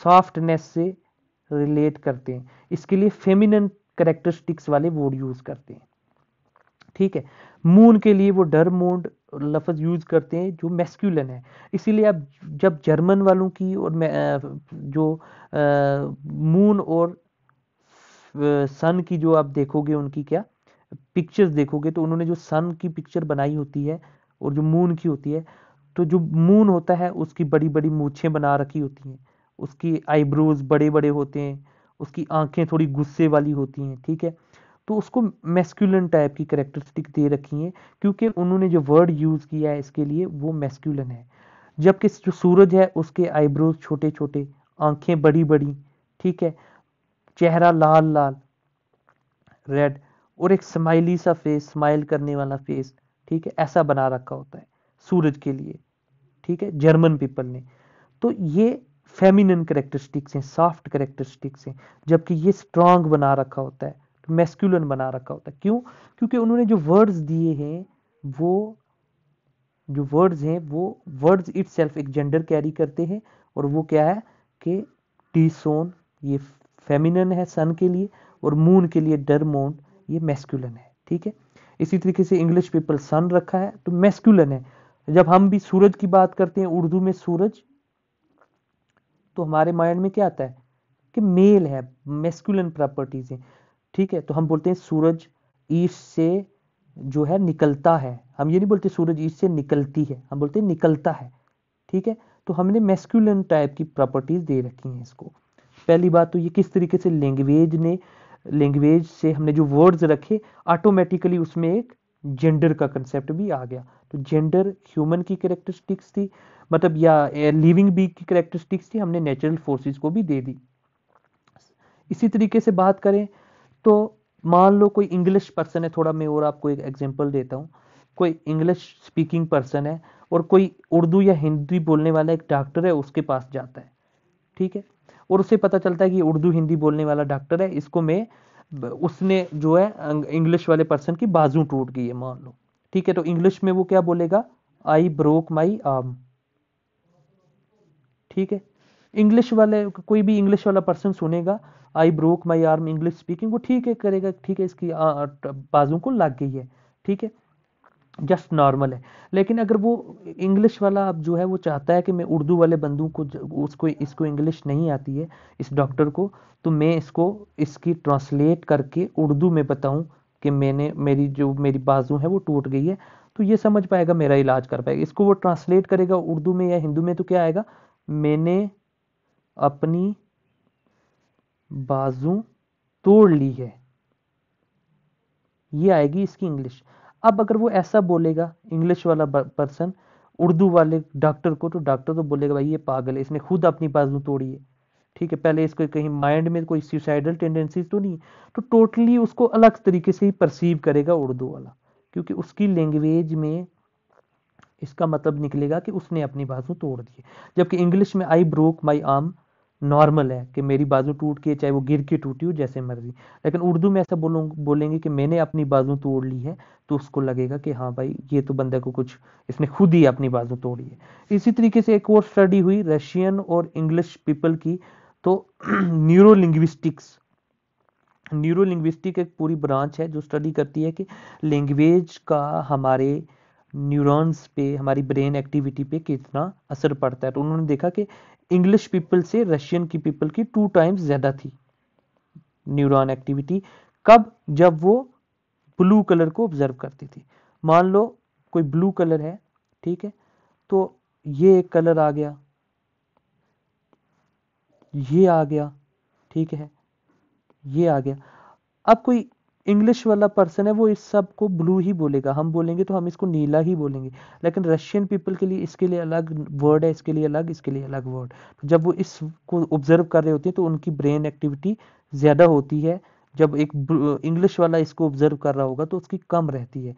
सॉफ्टनेस से रिलेट करते हैं इसके लिए फेमिनन करेक्टरिस्टिक्स वाले वर्ड यूज़ करते हैं ठीक है मून के लिए वो डर मोड लफज यूज़ करते हैं जो मेस्क्यूलन है इसीलिए आप जब जर्मन वालों की और जो मून और सन की जो आप देखोगे उनकी क्या पिक्चर्स देखोगे तो उन्होंने जो सन की पिक्चर बनाई होती है और जो मून की होती है तो जो मून होता है उसकी बड़ी बड़ी मूछें बना रखी होती हैं उसकी आईब्रोज बड़े बड़े होते हैं उसकी आंखें थोड़ी गुस्से वाली होती हैं ठीक है तो उसको मेस्कुलन टाइप की करेक्टरिस्टिक दे रखी है क्योंकि उन्होंने जो वर्ड यूज़ किया है इसके लिए वो मेस्कुलन है जबकि जो सूरज है उसके आईब्रोज छोटे छोटे आंखें बड़ी बड़ी ठीक है चेहरा लाल लाल रेड और एक स्माइली सा फेस स्माइल करने वाला फेस ठीक है ऐसा बना रखा होता है सूरज के लिए ठीक है जर्मन पीपल ने तो ये फेमिनन करेक्टरिस्टिक्स हैं सॉफ्ट करेक्टरिस्टिक्स हैं जबकि ये स्ट्रांग बना रखा होता है मेस्कुलन बना रखा होता है क्यों क्योंकि उन्होंने जो वर्ड्स दिए हैं वो जो वर्ड्स हैं वो वर्ड्स इट सेल्फ एक जेंडर कैरी करते हैं और वो क्या है कि टी सोन ये फेमिनन है सन के लिए और मून के लिए डर मोन ये मेस्कुलन है ठीक है इसी तरीके से इंग्लिश पीपल सन रखा है तो मेस्कुलन है जब हम भी सूरज की बात करते हैं उर्दू में सूरज तो हमारे माइंड में क्या आता है कि मेल है मेस्कुलन प्रॉपर्टीज है ठीक है तो हम बोलते हैं सूरज ईस्ट से जो है निकलता है हम ये नहीं बोलते सूरज ईस्ट से निकलती है हम बोलते हैं निकलता है ठीक है तो हमने मेस्कुलन टाइप की प्रॉपर्टीज दे रखी हैं इसको पहली बात तो ये किस तरीके से लैंग्वेज ने लैंग्वेज से हमने जो वर्ड्स रखे ऑटोमेटिकली उसमें एक जेंडर का कंसेप्ट भी आ गया तो जेंडर ह्यूमन की करेक्टरिस्टिक्स थी मतलब या लिविंग बी की करेक्टरिस्टिक्स थी हमने नेचुरल फोर्सेस को भी दे दी इसी तरीके से बात करें तो मान लो कोई इंग्लिश पर्सन है थोड़ा मैं और आपको एक एग्जाम्पल देता हूँ कोई इंग्लिश स्पीकिंग पर्सन है और कोई उर्दू या हिंदी बोलने वाला एक डॉक्टर है उसके पास जाता है ठीक है और उसे पता चलता है कि उर्दू हिंदी बोलने वाला डॉक्टर है इसको मैं उसने जो है इंग्लिश वाले पर्सन की बाजू टूट गई है मान लो ठीक है तो इंग्लिश में वो क्या बोलेगा आई ब्रोक माई आर्म ठीक है इंग्लिश वाले कोई भी इंग्लिश वाला पर्सन सुनेगा I broke my arm English speaking वो ठीक है करेगा ठीक है इसकी बाजू को लग गई है ठीक है जस्ट नॉर्मल है लेकिन अगर वो इंग्लिश वाला अब जो है वो चाहता है कि मैं उर्दू वाले बंदू को उसको इसको इंग्लिश नहीं आती है इस डॉक्टर को तो मैं इसको इसकी ट्रांसलेट करके उर्दू में बताऊं कि मैंने मेरी जो मेरी बाजू है वो टूट गई है तो ये समझ पाएगा मेरा इलाज कर पाएगा इसको वो ट्रांसलेट करेगा उर्दू में या हिंदू में तो क्या आएगा मैंने अपनी बाजू तोड़ ली है ये आएगी इसकी इंग्लिश अब अगर वो ऐसा बोलेगा इंग्लिश वाला पर्सन उर्दू वाले डॉक्टर को तो डॉक्टर तो बोलेगा भाई ये पागल है इसने खुद अपनी बाजू तोड़ी है ठीक है पहले इसको कहीं माइंड में कोई सुसाइडल टेंडेंसी तो नहीं तो टोटली उसको अलग तरीके से ही परसीव करेगा उर्दू वाला क्योंकि उसकी लैंग्वेज में इसका मतलब निकलेगा कि उसने अपनी बाजू तोड़ दी जबकि इंग्लिश में I broke my arm normal है कि मेरी बाजू टूट के चाहे वो गिर के टूटी हो जैसे मर्जी लेकिन उर्दू में ऐसा बोलूँ बोलेंगे कि मैंने अपनी बाजू तोड़ ली है तो उसको लगेगा कि हाँ भाई ये तो बंदे को कुछ इसने खुद ही अपनी बाजू तोड़ी है इसी तरीके से एक और स्टडी हुई रशियन और इंग्लिश पीपल की तो न्यूरो लिंग्विस्टिक्स न्यूरो लिंग्विस्टिक एक पूरी ब्रांच है जो स्टडी करती है कि लैंग्वेज का हमारे न्यूरॉन्स पे हमारी ब्रेन एक्टिविटी पे कितना असर पड़ता है तो उन्होंने देखा कि इंग्लिश पीपल से रशियन की पीपल की टू टाइम्स ज़्यादा थी न्यूरॉन एक्टिविटी कब जब वो ब्लू कलर को ऑब्जर्व करती थी मान लो कोई ब्लू कलर है ठीक है तो ये एक कलर आ गया ये आ गया ठीक है ये आ गया अब कोई इंग्लिश वाला पर्सन है वो इस सब को ब्लू ही बोलेगा हम बोलेंगे तो हम इसको नीला ही बोलेंगे लेकिन रशियन पीपल के लिए इसके लिए अलग वर्ड है इसके लिए अलग इसके लिए अलग वर्ड तो जब वो इसको ऑब्जर्व कर रहे होते हैं तो उनकी ब्रेन एक्टिविटी ज़्यादा होती है जब एक इंग्लिश वाला इसको ऑब्जर्व कर रहा होगा तो उसकी कम रहती है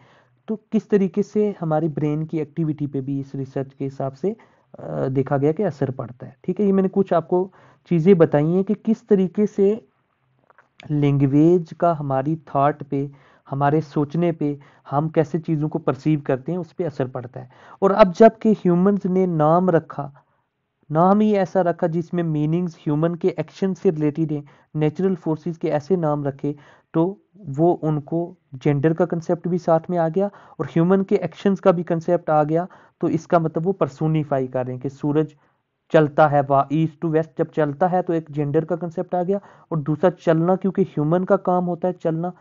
तो किस तरीके से हमारी ब्रेन की एक्टिविटी पे भी इस रिसर्च के हिसाब से देखा गया कि असर पड़ता है ठीक है ये मैंने कुछ आपको चीज़ें बताई हैं कि किस तरीके से लैंग्वेज का हमारी थाट पे हमारे सोचने पे हम कैसे चीज़ों को परसीव करते हैं उस पर असर पड़ता है और अब जब कि ह्यूमंस ने नाम रखा नाम ही ऐसा रखा जिसमें मीनिंग्स ह्यूमन के एक्शन से रिलेटेड हैं नेचुरल फोर्सेस के ऐसे नाम रखे तो वो उनको जेंडर का कंसेप्ट भी साथ में आ गया और ह्यूमन के एक्शंस का भी कंसेप्ट आ गया तो इसका मतलब वो परसोनीफाई कर रहे हैं कि सूरज चलता है वह ईस्ट टू वेस्ट जब चलता है तो एक जेंडर का कंसेप्ट आ गया और दूसरा चलना क्योंकि ह्यूमन का काम होता है चलना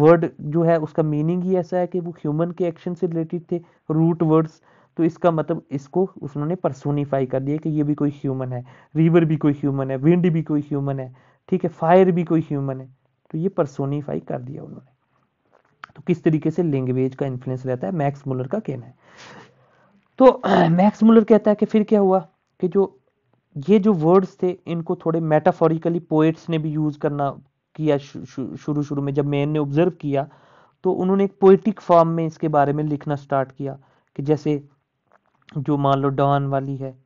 वर्ड जो है उसका मीनिंग ही ऐसा है कि वो ह्यूमन के एक्शन से रिलेटेड थे रूट वर्ड्स तो इसका मतलब इसको उन्होंने परसोनीफाई कर दिया कि ये भी कोई ह्यूमन है रिवर भी कोई ह्यूमन है विंड भी कोई ह्यूमन है ठीक है फायर भी कोई ह्यूमन है तो ये परसोनीफाई कर दिया उन्होंने तो किस तरीके से लैंग्वेज का इन्फ्लुएंस रहता है मैक्स मुलर का कहना है तो मैक्स <clears throat> मुलर कहता है कि फिर क्या हुआ कि जो ये जो वर्ड्स थे इनको थोड़े मेटाफोरिकली पोइट्स ने भी यूज़ करना किया शुरू शुरू में जब मैन ने ऑब्जर्व किया तो उन्होंने एक पोइटिक फॉर्म में इसके बारे में लिखना स्टार्ट किया कि जैसे जो मान लो डॉन वाली है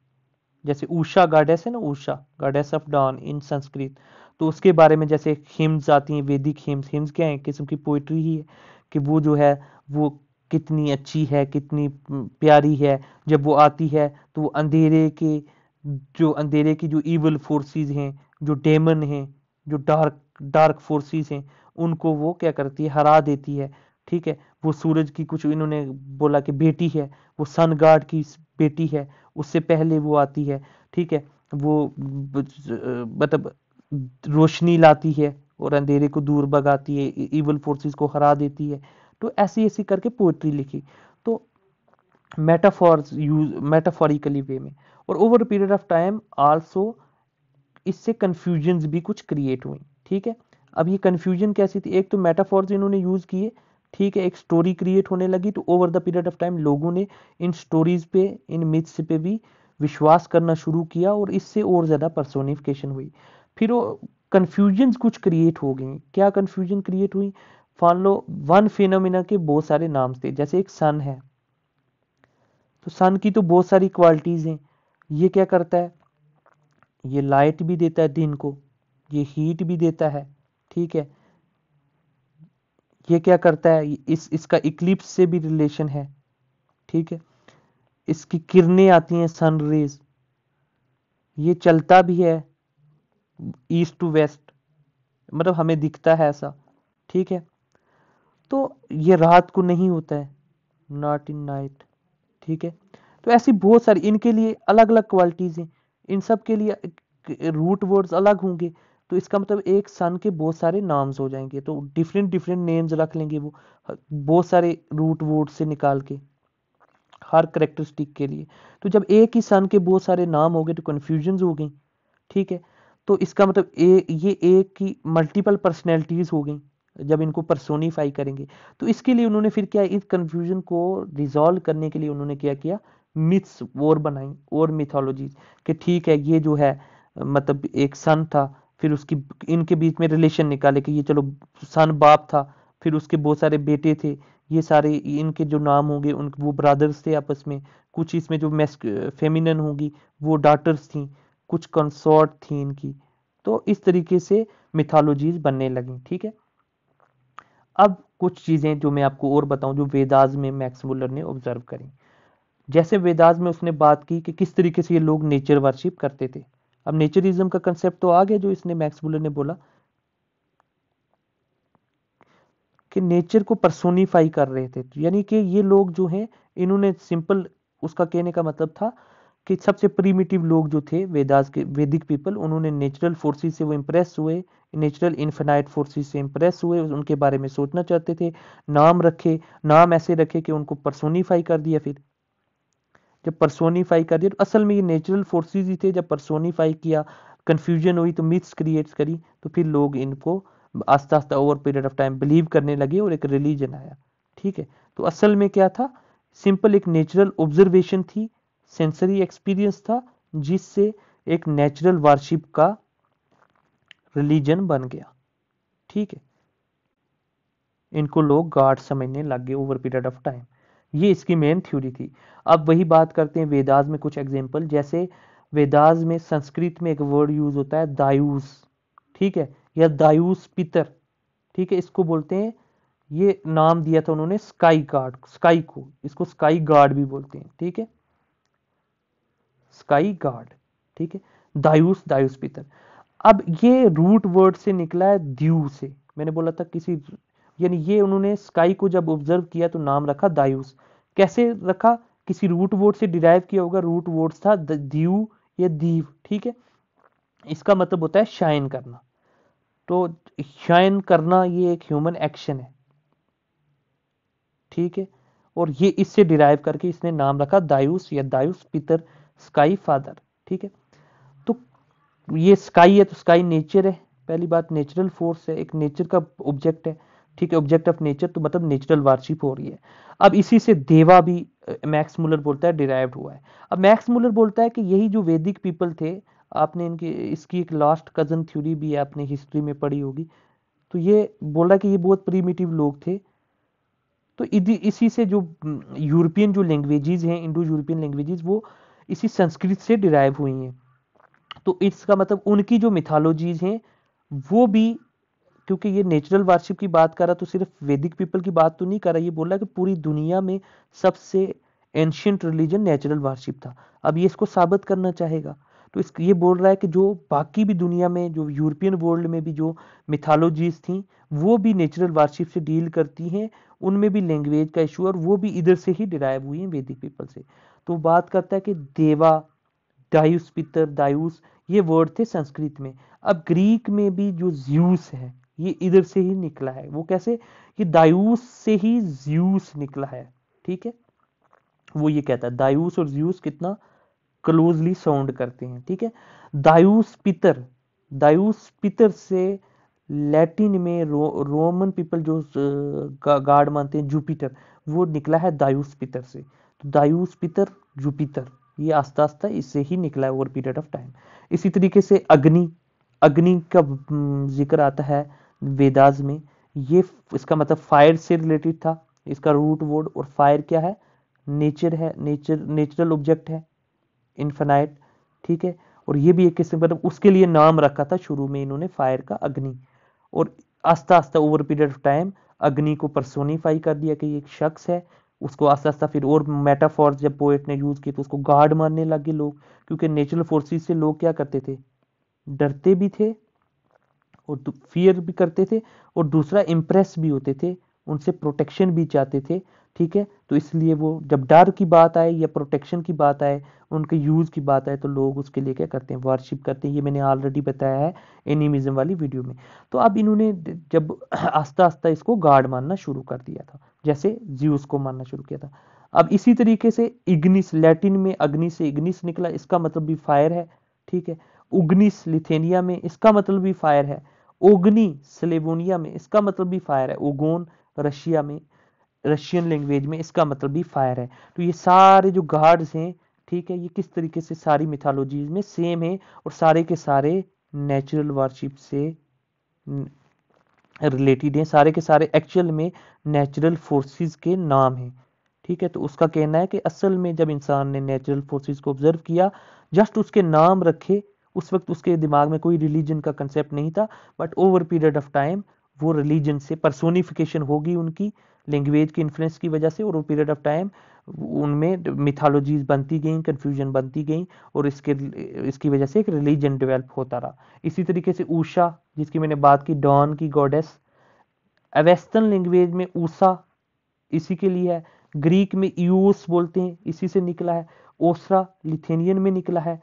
जैसे ऊषा गाडेस है ना Usha goddess of dawn in Sanskrit तो उसके बारे में जैसे हिम्स आती हैं वैदिक हिम्स हिम्स क्या है किस्म की पोइट्री ही है कि वो जो है वो कितनी अच्छी है कितनी प्यारी है जब वो आती है तो वो अंधेरे के जो अंधेरे की जो ईवल फोर्सेस हैं जो डेमन हैं जो डार्क डार्क फोर्सेस हैं उनको वो क्या करती है हरा देती है ठीक है वो सूरज की कुछ इन्होंने बोला कि बेटी है वो सन गार्ड की बेटी है उससे पहले वो आती है ठीक है वो मतलब रोशनी लाती है और अंधेरे को दूर भगाती है ईवल e, फोर्सेस को हरा देती है तो ऐसी ऐसी करके पोएट्री लिखी तो मेटाफॉर्स यूज मेटाफॉरिकली वे में और over period of time also इससे कन्फ्यूजन्स भी कुछ क्रिएट हुई ठीक है अब ये कन्फ्यूजन कैसी थी एक तो मेटाफॉर्स इन्होंने यूज़ किए ठीक है एक स्टोरी क्रिएट होने लगी तो over the period of time लोगों ने इन स्टोरीज पे इन मिथ्स पे भी विश्वास करना शुरू किया और इससे और ज़्यादा पर्सोनिफिकेशन हुई फिर वो कन्फ्यूजन्स कुछ क्रिएट हो गई क्या कन्फ्यूजन क्रिएट हुई मान लो वन फिनोमिना के बहुत सारे नाम थे जैसे एक सन है तो सन की तो बहुत सारी क्वालिटीज हैं ये क्या करता है ये लाइट भी देता है दिन को ये हीट भी देता है ठीक है ये क्या करता है इस इसका इक्लिप्स से भी रिलेशन है ठीक है इसकी किरणें आती हैं सन रेज ये चलता भी है ईस्ट टू वेस्ट मतलब हमें दिखता है ऐसा ठीक है तो ये रात को नहीं होता है नॉट इन नाइट ठीक है तो ऐसी बहुत सारी इनके लिए अलग अलग क्वालिटीज़ हैं इन सब के लिए रूट वर्ड्स अलग होंगे तो इसका मतलब एक सन के बहुत सारे नाम्स हो जाएंगे तो डिफरेंट डिफरेंट नेम्स रख लेंगे वो बहुत सारे रूट वर्ड से निकाल के हर करेक्टरिस्टिक के लिए तो जब एक ही सन के बहुत सारे नाम तो हो गए तो कन्फ्यूजन हो गई ठीक है तो इसका मतलब ए ये एक की मल्टीपल पर्सनैलिटीज़ हो गई जब इनको परसोनीफाई करेंगे तो इसके लिए उन्होंने फिर क्या इस कन्फ्यूजन को रिजॉल्व करने के लिए उन्होंने क्या किया मिथ्स और बनाई और मिथोलॉजी कि ठीक है ये जो है मतलब एक सन था फिर उसकी इनके बीच में रिलेशन निकाले कि ये चलो सन बाप था फिर उसके बहुत सारे बेटे थे ये सारे इनके जो नाम होंगे उन वो ब्रदर्स थे आपस में कुछ इसमें जो मेस फेमिनन होंगी वो डाटर्स थी कुछ कंसॉर्ट थी इनकी तो इस तरीके से मिथोलॉजीज बनने लगी ठीक है अब कुछ चीज़ें जो मैं आपको और बताऊं जो वेदाज में मैक्स मुलर ने ऑब्जर्व करी जैसे वेदाज में उसने बात की कि किस तरीके से ये लोग नेचर वर्शिप करते थे अब नेचरिज्म का कंसेप्ट तो आ गया जो इसने मैक्स मुलर ने बोला कि नेचर को परसोनीफाई कर रहे थे तो यानी कि ये लोग जो हैं इन्होंने सिंपल उसका कहने का मतलब था कि सबसे प्रीमिटिव लोग जो थे वेदास के वैदिक पीपल उन्होंने नेचुरल फोर्सेस से वो इम्प्रेस हुए नेचुरल इन्फेनाइट फोर्सेस से इम्प्रेस हुए उनके बारे में सोचना चाहते थे नाम रखे नाम ऐसे रखे कि उनको परसोनीफाई कर दिया फिर जब परसोनीफाई कर दिया तो असल में ये नेचुरल फोर्सेस ही थे जब परसोनीफाई किया कन्फ्यूजन हुई तो मिथ्स क्रिएट करी तो फिर लोग इनको आस्ता आस्ता over period of time believe करने लगे और एक रिलीजन आया ठीक है तो असल में क्या था सिंपल एक नेचुरल ऑब्जर्वेशन थी सेंसरी एक्सपीरियंस था जिससे एक नेचुरल वारशिप का रिलीजन बन गया ठीक है इनको लोग गाड समझने लग गए ओवर पीरियड ऑफ टाइम ये इसकी मेन थ्योरी थी अब वही बात करते हैं वेदाज में कुछ एग्जाम्पल जैसे वेदाज में संस्कृत में एक वर्ड यूज होता है दायूस ठीक है या दायूस पितर ठीक है इसको बोलते हैं ये नाम दिया था उन्होंने स्काई गार्ड स्काई को इसको स्काई गार्ड भी बोलते हैं ठीक है स्काई गार्ड ठीक है दायूस दायूस पितर अब ये रूट वर्ड से निकला है द्यू से मैंने बोला था किसी यानी ये उन्होंने स्काई को जब ऑब्जर्व किया तो नाम रखा दायूस कैसे रखा किसी रूट वर्ड से डिराइव किया होगा रूट वर्ड था द्यू या दीव ठीक है इसका मतलब होता है शाइन करना तो शाइन करना ये एक ह्यूमन एक्शन है ठीक है और ये इससे डिराइव करके इसने नाम रखा दायूस या दायूस पितर स्काई फादर ठीक है ये स्काई है तो स्काई नेचर है पहली बात नेचुरल फोर्स है एक नेचर का ऑब्जेक्ट है ठीक है ऑब्जेक्ट ऑफ नेचर तो मतलब नेचुरल वारशिप हो रही है अब इसी से देवा भी मैक्स मुलर बोलता है डिराइव हुआ है अब मैक्स मूलर बोलता है कि यही जो वैदिक पीपल थे आपने इनकी इसकी एक लास्ट कजन थ्योरी भी आपने हिस्ट्री में पढ़ी होगी तो ये बोल रहा है कि ये बहुत प्रीमिटिव लोग थे तो इसी से जो यूरोपियन जो लैंग्वेजेज हैं इंडो यूरोपियन लैंग्वेजेज वो इसी संस्कृत से डिराइव हुई हैं तो इसका मतलब उनकी जो मिथालोजीज हैं वो भी क्योंकि ये नेचुरल वारशिप की बात कर रहा तो सिर्फ वैदिक पीपल की बात तो नहीं कर रहा ये बोल रहा है कि पूरी दुनिया में सबसे एंशियंट रिलीजन नेचुरल वारशिप था अब ये इसको साबित करना चाहेगा तो इस ये बोल रहा है कि जो बाकी भी दुनिया में जो यूरोपियन वर्ल्ड में भी जो मिथालोजीज थी वो भी नेचुरल वारशिप से डील करती हैं उनमें भी लैंग्वेज का इशू और वो भी इधर से ही डिराइव हुई है वैदिक पीपल से तो बात करता है कि देवा डायूस पितर दायूस ये वर्ड थे संस्कृत में अब ग्रीक में भी जो ज्यूस है ये इधर से ही निकला है वो कैसे कि दायूस से ही ज्यूस निकला है ठीक है वो ये कहता है दायूस और ज्यूस कितना क्लोजली साउंड करते हैं ठीक है दायूस पितर दायूस पितर से लैटिन में रो, रोमन पीपल जो गार्ड मानते हैं जुपिटर वो निकला है दायूस पितर से तो दायूस पितर जुपिटर ये आस्ता आस्ता इससे ही निकला ओवर पीरियड ऑफ टाइम इसी तरीके से अग्नि अग्नि का हम्म, जिक्र आता है वेदाज में ये इसका मतलब फायर से रिलेटेड था इसका रूट वर्ड और फायर क्या है नेचर है नेचर नेचुरल ऑब्जेक्ट है इनफेनाइट ठीक है और ये भी एक किस्म मतलब उसके लिए नाम रखा था शुरू में इन्होंने फायर का अग्नि और आस्ता आस्ता ओवर पीरियड ऑफ टाइम अग्नि को परसोनीफाई कर दिया कि ये एक शख्स है उसको आस्ता आस्ता फिर और मेटाफॉर्स जब पोएट ने यूज़ किए तो उसको गार्ड मारने लग गए लोग क्योंकि नेचुरल फोर्सेस से लोग क्या करते थे डरते भी थे और फियर भी करते थे और दूसरा इम्प्रेस भी होते थे उनसे प्रोटेक्शन भी चाहते थे ठीक है तो इसलिए वो जब डर की बात आए या प्रोटेक्शन की बात आए उनके यूज़ की बात आए तो लोग उसके लिए क्या करते हैं वारशिप करते हैं ये मैंने ऑलरेडी बताया है एनिमिज्म वाली वीडियो में तो अब इन्होंने जब आस्ता <clears throat> आस्ता इसको गार्ड मानना शुरू कर दिया था जैसे जीवस को मानना शुरू किया था अब इसी तरीके से इग्निस लैटिन में अग्नि से इग्निस निकला इसका मतलब भी फायर है ठीक है उग्निस लिथेनिया में इसका मतलब भी फायर है ओग्नि स्लेवोनिया में इसका मतलब भी फायर है ओगोन रशिया में रशियन लैंग्वेज में इसका मतलब भी फायर है तो ये सारे जो गार्ड्स हैं ठीक है ये किस तरीके से सारी मिथालोजीज में सेम है और सारे के सारे नेचुरल वारशिप से रिलेटेड हैं सारे के सारे एक्चुअल में नेचुरल फोर्सेस के नाम हैं ठीक है तो उसका कहना है कि असल में जब इंसान ने नेचुरल फोर्सेस को ऑब्जर्व किया जस्ट उसके नाम रखे उस वक्त उसके दिमाग में कोई रिलीजन का कंसेप्ट नहीं था but over period of time वो रिलीजन से परसोनिफिकेशन होगी उनकी लैंग्वेज के इन्फ्लुएंस की वजह से और वो पीरियड ऑफ टाइम उनमें मिथालोजीज बनती गई कन्फ्यूजन बनती गई और इसके इसकी वजह से एक रिलीजन डेवलप होता रहा इसी तरीके से ऊषा जिसकी मैंने बात की डॉन की गॉडेस अवेस्टर्न लैंग्वेज में ऊषा इसी के लिए है ग्रीक में यूस बोलते हैं इसी से निकला है ओसरा लिथेनियन में निकला है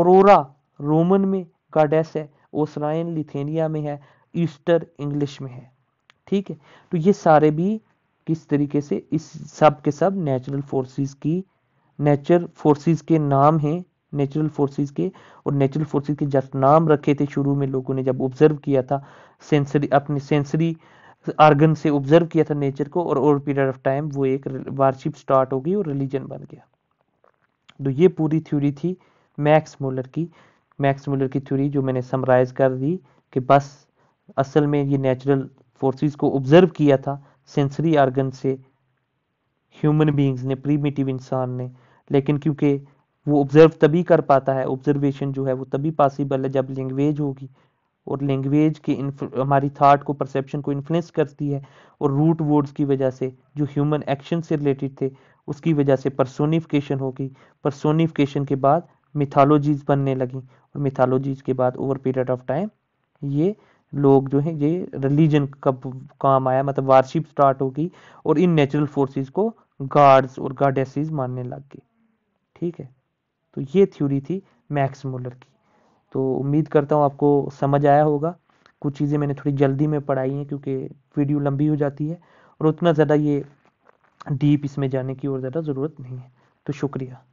ओरोरा रोमन में गाडेस है ओसराइन लिथेनिया में है ईस्टर इंग्लिश में है ठीक है तो ये सारे भी किस तरीके से इस सब के सब नेचुरल फोर्सेस की नेचर फोर्सेस के नाम हैं नेचुरल फोर्सेस के और नेचुरल फोर्सेस के जस्ट नाम रखे थे शुरू में लोगों ने जब ऑब्जर्व किया था सेंसरी अपने सेंसरी आर्गन से ऑब्जर्व किया था नेचर को और ओवर पीरियड ऑफ टाइम वो एक वारशिप स्टार्ट हो गई और रिलीजन बन गया तो ये पूरी थ्योरी थी मैक्स मोलर की मैक्स मोलर की थ्योरी जो मैंने समराइज कर दी कि बस असल में ये नेचुरल फोर्सेस को ऑब्जर्व किया था सेंसरी आर्गन से ह्यूमन बींग्स ने प्रीमेटिव इंसान ने लेकिन क्योंकि वो ऑब्जर्व तभी कर पाता है ऑब्जर्वेशन जो है वो तभी पॉसिबल है जब लैंग्वेज होगी और लैंग्वेज के हमारी थाट को परसेप्शन को इन्फ्लुएंस करती है और रूट वर्ड्स की वजह से जो ह्यूमन एक्शन से रिलेटेड थे उसकी वजह से परसोनिफिकेशन होगी परसोनिफिकेशन के बाद मिथालोजीज बनने लगी और मिथालोजीज के बाद ओवर पीरियड ऑफ टाइम ये लोग जो हैं ये रिलीजन का काम आया मतलब वारशिप स्टार्ट होगी और इन नेचुरल फोर्सेस को गार्ड्स और गार्डेसिस मानने लग गए ठीक है तो ये थ्योरी थी मैक्स मुलर की तो उम्मीद करता हूँ आपको समझ आया होगा कुछ चीज़ें मैंने थोड़ी जल्दी में पढ़ाई हैं क्योंकि वीडियो लंबी हो जाती है और उतना ज़्यादा ये डीप इसमें जाने की और ज़्यादा ज़रूरत नहीं है तो शुक्रिया